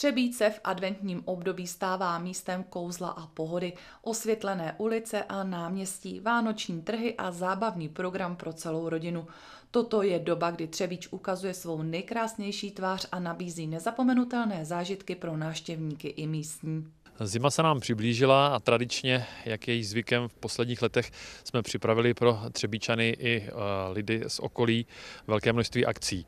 Třebíč se v adventním období stává místem kouzla a pohody, osvětlené ulice a náměstí, vánoční trhy a zábavný program pro celou rodinu. Toto je doba, kdy Třebíč ukazuje svou nejkrásnější tvář a nabízí nezapomenutelné zážitky pro náštěvníky i místní. Zima se nám přiblížila a tradičně, jak je zvykem v posledních letech, jsme připravili pro Třebíčany i eh, lidi z okolí velké množství akcí.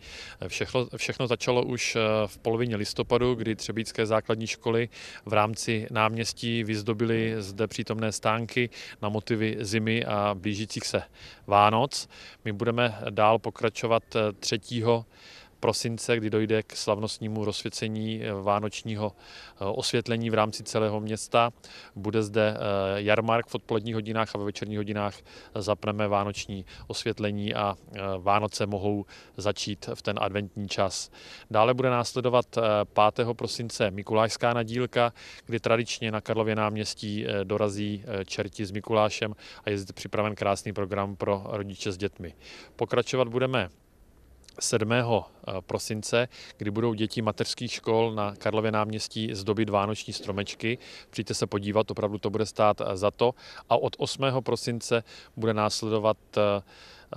Všechno, všechno začalo už eh, v polovině listopadu, kdy Třebícké základní školy v rámci náměstí vyzdobily zde přítomné stánky na motivy zimy a blížících se Vánoc. My budeme dál pokračovat eh, třetího prosince, kdy dojde k slavnostnímu rozsvěcení eh, vánočního eh, osvětlení v rámci celého města. Bude zde eh, jarmark v odpoledních hodinách a ve večerních hodinách zapneme vánoční osvětlení a Vánoce mohou začít v ten adventní čas. Dále bude následovat 5. prosince Mikulášská nadílka, kdy tradičně na Karlově náměstí dorazí čerti s Mikulášem a je zde připraven krásný program pro rodiče s dětmi. Pokračovat budeme 7. Eh, prosince, kdy budou děti mateřských škol na Karlově náměstí zdobit vánoční stromečky. Přijďte se podívat, opravdu to bude stát eh, za to. A od 8. prosince bude následovat eh,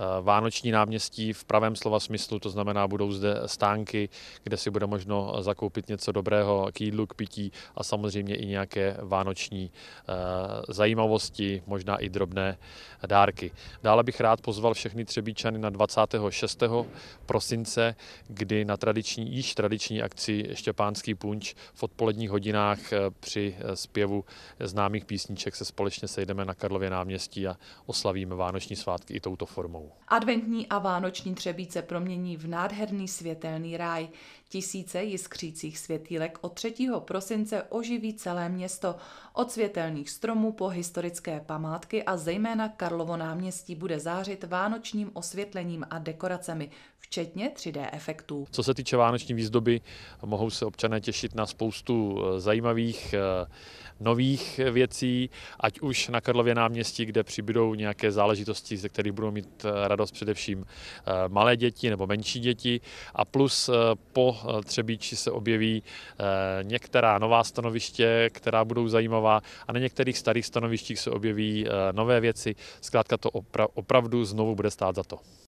Eh, vánoční náměstí v pravém slova smyslu, to znamená, budou zde stánky, kde si bude možno eh, zakoupit něco dobrého k jídlu, k pití a samozřejmě i nějaké vánoční eh, zajímavosti, možná i drobné dárky. Dále bych rád pozval všechny Třebíčany na 26. prosince, kdy na tradiční, již tradiční akci Štěpánský punč v odpoledních hodinách při zpěvu známých písniček se společně sejdeme na Karlově náměstí a oslavíme vánoční svátky i touto formou. Adventní a vánoční třebíce promění v nádherný světelný ráj. Tisíce jiskřících světílek od 3. prosince oživí celé město. Od světelných stromů po historické památky a zejména Karlovo náměstí bude zářit vánočním osvětlením a dekoracemi, včetně 3D efektů. Co se týče vánoční výzdoby, mohou se občané těšit na spoustu eh, zajímavých eh, nových věcí, ať už na Karlově náměstí, kde přibydou nějaké záležitosti, ze kterých budou mít eh, radost především malé děti nebo menší děti a plus po Třebíči se objeví eh, některá nová stanoviště, která budou zajímavá a na některých starých stanovištích se objeví eh, nové věci. Zkrátka to opra- opravdu znovu bude stát za to.